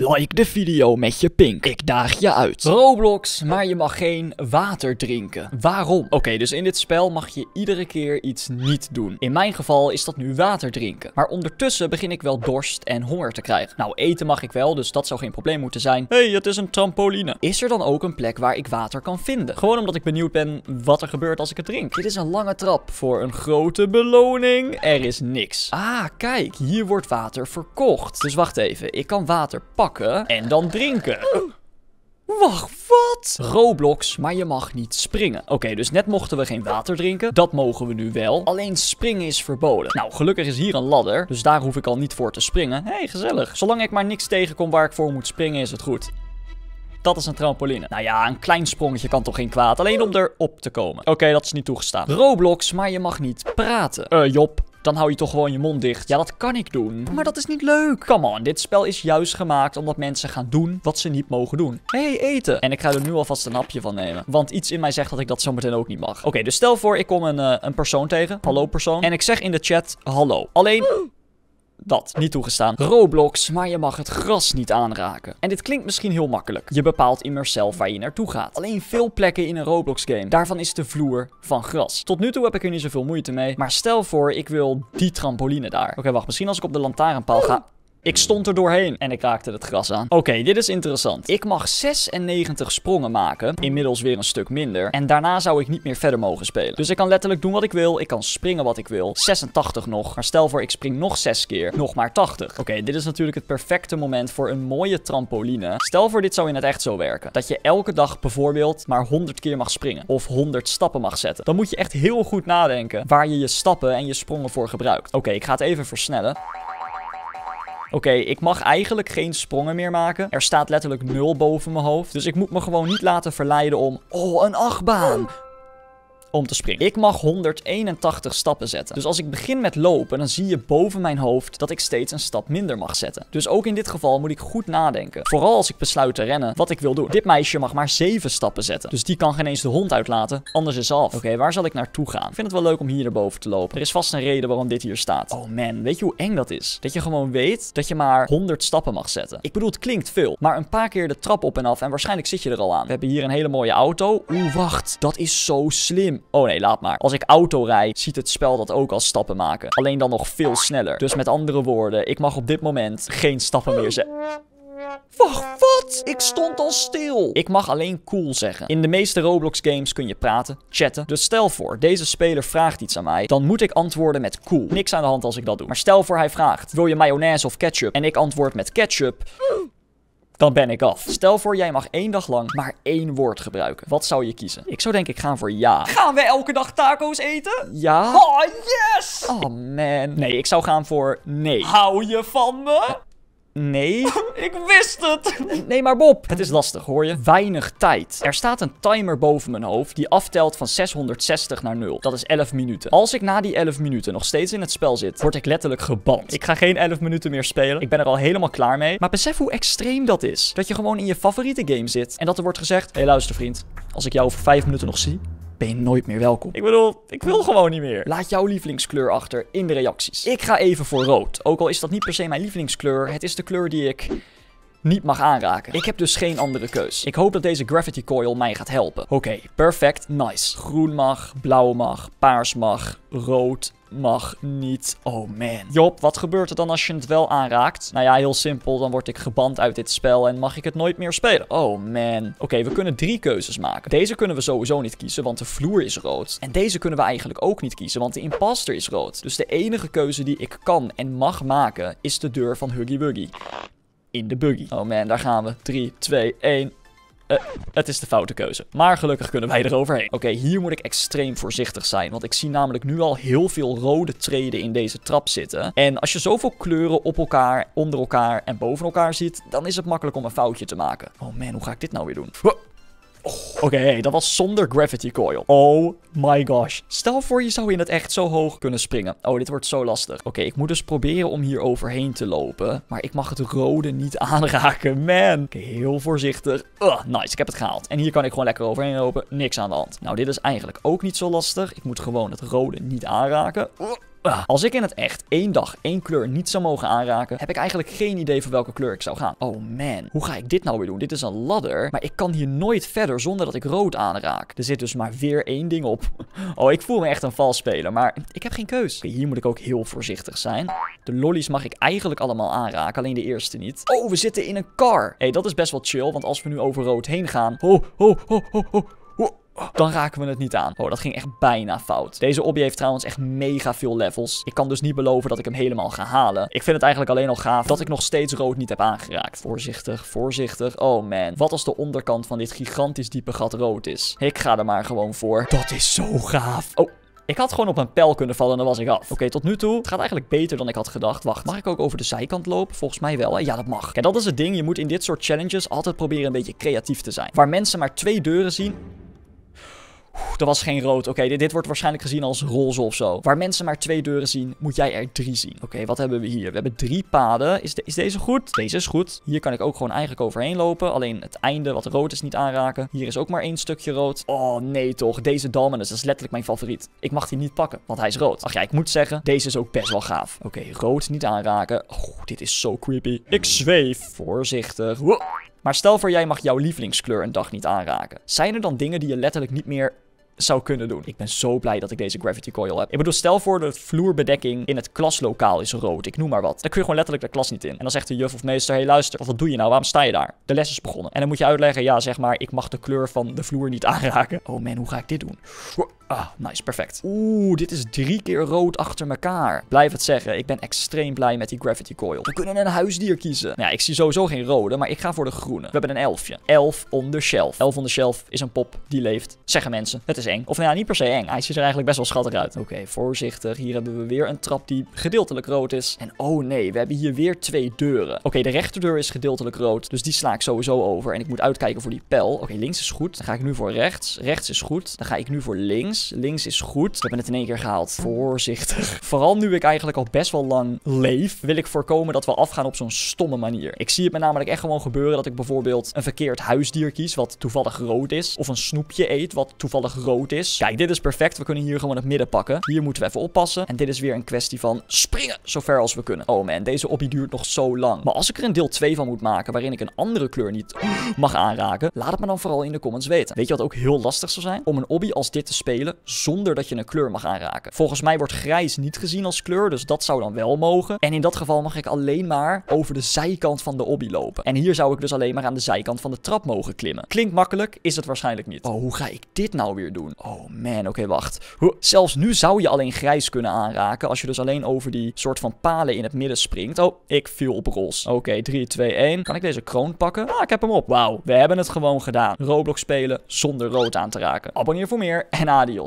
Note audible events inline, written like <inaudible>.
Like de video met je pink. Ik daag je uit. Roblox, maar je mag geen water drinken. Waarom? Oké, dus in dit spel mag je iedere keer iets niet doen. In mijn geval is dat nu water drinken. Maar ondertussen begin ik wel dorst en honger te krijgen. Nou, eten mag ik wel, dus dat zou geen probleem moeten zijn. hey, het is een trampoline. Is er dan ook een plek waar ik water kan vinden? Gewoon omdat ik benieuwd ben wat er gebeurt als ik het drink. Dit is een lange trap voor een grote beloning. Er is niks. Ah, kijk, hier wordt water verkocht. Dus wacht even, ik kan water pakken en dan drinken. Oh. wacht, wat? Roblox, maar je mag niet springen. Oké, dus net mochten we geen water drinken. Dat mogen we nu wel. Alleen springen is verboden. Nou, gelukkig is hier een ladder. Dus daar hoef ik al niet voor te springen. Hé, hey, gezellig. Zolang ik maar niks tegenkom waar ik voor moet springen, is het goed. Dat is een trampoline. Nou ja, een klein sprongetje kan toch geen kwaad. Alleen om erop te komen. Oké, dat is niet toegestaan. Roblox, maar je mag niet praten. Eh, uh, Job, dan hou je toch gewoon je mond dicht. Ja, dat kan ik doen. Maar dat is niet leuk. Come on, dit spel is juist gemaakt omdat mensen gaan doen wat ze niet mogen doen. Hé, hey, eten. En ik ga er nu alvast een hapje van nemen. Want iets in mij zegt dat ik dat zometeen ook niet mag. Oké, dus stel voor ik kom een, eh, een persoon tegen. Hallo persoon. En ik zeg in de chat hallo. Alleen dat, niet toegestaan. Roblox, maar je mag het gras niet aanraken. En dit klinkt misschien heel makkelijk. Je bepaalt immers zelf waar je naartoe gaat. Alleen veel plekken in een Roblox game, daarvan is de vloer van gras. Tot nu toe heb ik er niet zoveel moeite mee, maar stel voor ik wil die trampoline daar. Oké, wacht, misschien als ik op de lantaarnpaal ga... Ik stond er doorheen en ik raakte het gras aan. Oké, dit is interessant. Ik mag 96 sprongen maken. Inmiddels weer een stuk minder. En daarna zou ik niet meer verder mogen spelen. Dus ik kan letterlijk doen wat ik wil. Ik kan springen wat ik wil. 86 nog. Maar stel voor ik spring nog 6 keer. Nog maar 80. Oké, dit is natuurlijk het perfecte moment voor een mooie trampoline. Stel voor dit zou in het echt zo werken. Dat je elke dag bijvoorbeeld maar 100 keer mag springen. Of 100 stappen mag zetten. Dan moet je echt heel goed nadenken waar je je stappen en je sprongen voor gebruikt. Oké, ik ga het even versnellen. Oké, ik mag eigenlijk geen sprongen meer maken. Er staat letterlijk nul boven mijn hoofd. Dus ik moet me gewoon niet laten verleiden om... Oh, een achtbaan! om te springen. Ik mag 181 stappen zetten. Dus als ik begin met lopen, dan zie je boven mijn hoofd dat ik steeds een stap minder mag zetten. Dus ook in dit geval moet ik goed nadenken. Vooral als ik besluit te rennen, wat ik wil doen. Dit meisje mag maar 7 stappen zetten. Dus die kan geen eens de hond uitlaten, anders is ze af. Oké, waar zal ik naartoe gaan? Ik vind het wel leuk om hier naar boven te lopen. Er is vast een reden waarom dit hier staat. Oh man, weet je hoe eng dat is? Dat je gewoon weet dat je maar 100 stappen mag zetten. Ik bedoel, het klinkt veel, maar een paar keer de trap op en af en waarschijnlijk zit je er al aan. We hebben hier een hele mooie auto. Oeh, wacht, dat is zo slim oh nee, laat maar. Als ik auto rijd, ziet het spel dat ook als stappen maken. Alleen dan nog veel sneller. Dus met andere woorden, ik mag op dit moment geen stappen meer zetten. Wacht, wat? Ik stond al stil. Ik mag alleen cool zeggen. In de meeste Roblox games kun je praten, chatten. Dus stel voor, deze speler vraagt iets aan mij. Dan moet ik antwoorden met cool. Niks aan de hand als ik dat doe. Maar stel voor hij vraagt, wil je mayonaise of ketchup? En ik antwoord met ketchup dan ben ik af. Stel voor, jij mag één dag lang maar één woord gebruiken. Wat zou je kiezen? Ik zou denk ik gaan voor ja. Gaan we elke dag taco's eten? Ja. Oh, yes! Oh, man. Nee, ik zou gaan voor nee. Hou je van me? Nee. <laughs> ik wist het. Nee, maar Bob. Het is lastig, hoor je? Weinig tijd. Er staat een timer boven mijn hoofd die aftelt van 660 naar 0. Dat is 11 minuten. Als ik na die 11 minuten nog steeds in het spel zit, word ik letterlijk geband. Ik ga geen 11 minuten meer spelen. Ik ben er al helemaal klaar mee. Maar besef hoe extreem dat is. Dat je gewoon in je favoriete game zit en dat er wordt gezegd... Hé, hey, luister vriend. Als ik jou over 5 minuten nog zie, ben je nooit meer welkom. Ik bedoel, ik wil gewoon niet meer. Laat jouw lievelingskleur achter in de reacties. Ik ga even voor rood. Ook al is dat niet per se mijn lievelingskleur, het is de kleur die ik niet mag aanraken. Ik heb dus geen andere keus. Ik hoop dat deze gravity coil mij gaat helpen. Oké, perfect, nice. Groen mag, blauw mag, paars mag, rood mag niet. Oh man. Jop, wat gebeurt er dan als je het wel aanraakt? Nou ja, heel simpel. Dan word ik geband uit dit spel en mag ik het nooit meer spelen. Oh man. Oké, we kunnen drie keuzes maken. Deze kunnen we sowieso niet kiezen, want de vloer is rood. En deze kunnen we eigenlijk ook niet kiezen, want de imposter is rood. Dus de enige keuze die ik kan en mag maken is de deur van Huggy Wuggy in de buggy. Oh man, daar gaan we. 3, 2, 1. Uh, het is de foute keuze. Maar gelukkig kunnen wij eroverheen. Oké, hier moet ik extreem voorzichtig zijn. Want ik zie namelijk nu al heel veel rode treden in deze trap zitten. En als je zoveel kleuren op elkaar, onder elkaar en boven elkaar ziet... dan is het makkelijk om een foutje te maken. Oh man, hoe ga ik dit nou weer doen? Oké, dat was zonder gravity coil. Oh my gosh. Stel voor je zou in het echt zo hoog kunnen springen. Oh, dit wordt zo lastig. Oké, ik moet dus proberen om hier overheen te lopen. Maar ik mag het rode niet <laughs> aanraken, man. heel voorzichtig. Ugh, nice, ik heb het gehaald. En hier kan ik gewoon lekker overheen lopen. Niks aan de hand. Nou, dit is eigenlijk ook niet zo lastig. Ik moet gewoon het rode niet aanraken. Als ik in het echt één dag één kleur niet zou mogen aanraken, heb ik eigenlijk geen idee van welke kleur ik zou gaan. Oh man, hoe ga ik dit nou weer doen? Dit is een ladder, maar ik kan hier nooit verder zonder dat ik rood aanraak. Er zit dus maar weer één ding op. <laughs> Oh, ik voel me echt een valsspeler, maar ik heb geen keus. hier moet ik ook heel voorzichtig zijn. De lollies mag ik eigenlijk allemaal aanraken, alleen de eerste niet. Oh, we zitten in een car. Hé, hey, dat is best wel chill, want als we nu over rood heen gaan... Oh, oh, oh, oh, oh dan raken we het niet aan. Oh, dat ging echt bijna fout. Deze obby heeft trouwens echt mega veel levels. Ik kan dus niet beloven dat ik hem helemaal ga halen. Ik vind het eigenlijk alleen al gaaf dat ik nog steeds rood niet heb aangeraakt. Voorzichtig, voorzichtig. Oh man, wat als de onderkant van dit gigantisch diepe gat rood is? Ik ga er maar gewoon voor. Dat is zo gaaf. Oh. Ik had gewoon op een pijl kunnen vallen en dan was ik af. Oké, tot nu toe. Het gaat eigenlijk beter dan ik had gedacht. Wacht, mag ik ook over de zijkant lopen? Volgens mij wel, hè? Ja, dat mag. Kijk, dat is het ding. Je moet in dit soort challenges altijd proberen een beetje creatief te zijn. Waar mensen maar twee deuren zien er was geen rood. Oké, dit, dit, wordt waarschijnlijk gezien als roze of zo. Waar mensen maar twee deuren zien, moet jij er drie zien. Oké, wat hebben we hier? We hebben drie paden. Is, is deze goed? Deze is goed. Hier kan ik ook gewoon eigenlijk overheen lopen. Alleen het einde, wat rood is, niet aanraken. Hier is ook maar één stukje rood. Oh, nee toch. Deze Dominus dat is letterlijk mijn favoriet. Ik mag die niet pakken, want hij is rood. Ach ja, ik moet zeggen, deze is ook best wel gaaf. Oké, rood niet aanraken. Oh, dit is zo creepy. Ik zweef. Voorzichtig. Maar stel voor jij mag jouw lievelingskleur een dag niet aanraken. Zijn er dan dingen die je letterlijk niet meer zou kunnen doen. Ik ben zo blij dat ik deze gravity coil heb. Ik bedoel, stel voor de vloerbedekking in het klaslokaal is rood. Ik noem maar wat. Dan kun je gewoon letterlijk de klas niet in. En dan zegt de juf of meester, hey luister, wat doe je nou? Waarom sta je daar? De les is begonnen. En dan moet je uitleggen, ja zeg maar, ik mag de kleur van de vloer niet <laughs> aanraken. Oh man, hoe ga ik dit doen? Ah, nice, perfect. Oeh, dit is drie keer rood achter elkaar. Blijf het zeggen, ik ben extreem blij met die gravity coil. We kunnen een huisdier kiezen. Nou ja, ik zie sowieso geen rode, maar ik ga voor de groene. We hebben een elfje. Elf on the shelf. Elf on the shelf is een pop die leeft. Zeggen mensen, het is eng. Of nou ja, niet per se eng. Hij ziet er eigenlijk best wel schattig uit. Oké, voorzichtig. Hier hebben we weer een trap die gedeeltelijk rood is. En oh nee, we hebben hier weer twee deuren. Oké, de rechterdeur is gedeeltelijk rood, dus die sla ik sowieso over. En ik moet uitkijken voor die pijl. Oké, links is goed. Dan ga ik nu voor rechts. Rechts is goed. Dan ga ik nu voor links links. is goed. Ik heb het in één keer gehaald. Voorzichtig. Vooral nu ik eigenlijk al best wel lang leef, wil ik voorkomen dat we afgaan op zo'n stomme manier. Ik zie het me namelijk echt gewoon gebeuren dat ik bijvoorbeeld een verkeerd huisdier kies, wat toevallig rood is. Of een snoepje eet, wat toevallig rood is. Kijk, dit is perfect. We kunnen hier gewoon het midden pakken. Hier moeten we even oppassen. En dit is weer een kwestie van springen, zo ver als we kunnen. Oh man, deze obby duurt nog zo lang. Maar als ik er een deel 2 van moet maken, waarin ik een andere kleur niet mag aanraken, laat het me dan vooral in de comments weten. Weet je wat ook heel lastig zou zijn? Om een obby als dit te spelen zonder dat je een kleur mag aanraken. Volgens mij wordt grijs niet gezien als kleur, dus dat zou dan wel mogen. En in dat geval mag ik alleen maar over de zijkant van de obby lopen. En hier zou ik dus alleen maar aan de zijkant van de trap mogen klimmen. Klinkt makkelijk, is het waarschijnlijk niet. Oh, hoe ga ik dit nou weer doen? Oh man, oké, wacht. Huh. Zelfs nu zou je alleen grijs kunnen aanraken als je dus alleen over die soort van palen in het midden springt. Oh, ik viel op roze. Oké, 3, 2, 1. Kan ik deze kroon pakken? Ah, ik heb hem op. Wauw, we hebben het gewoon gedaan. Roblox spelen zonder rood aan te raken. Abonneer voor meer en adieu.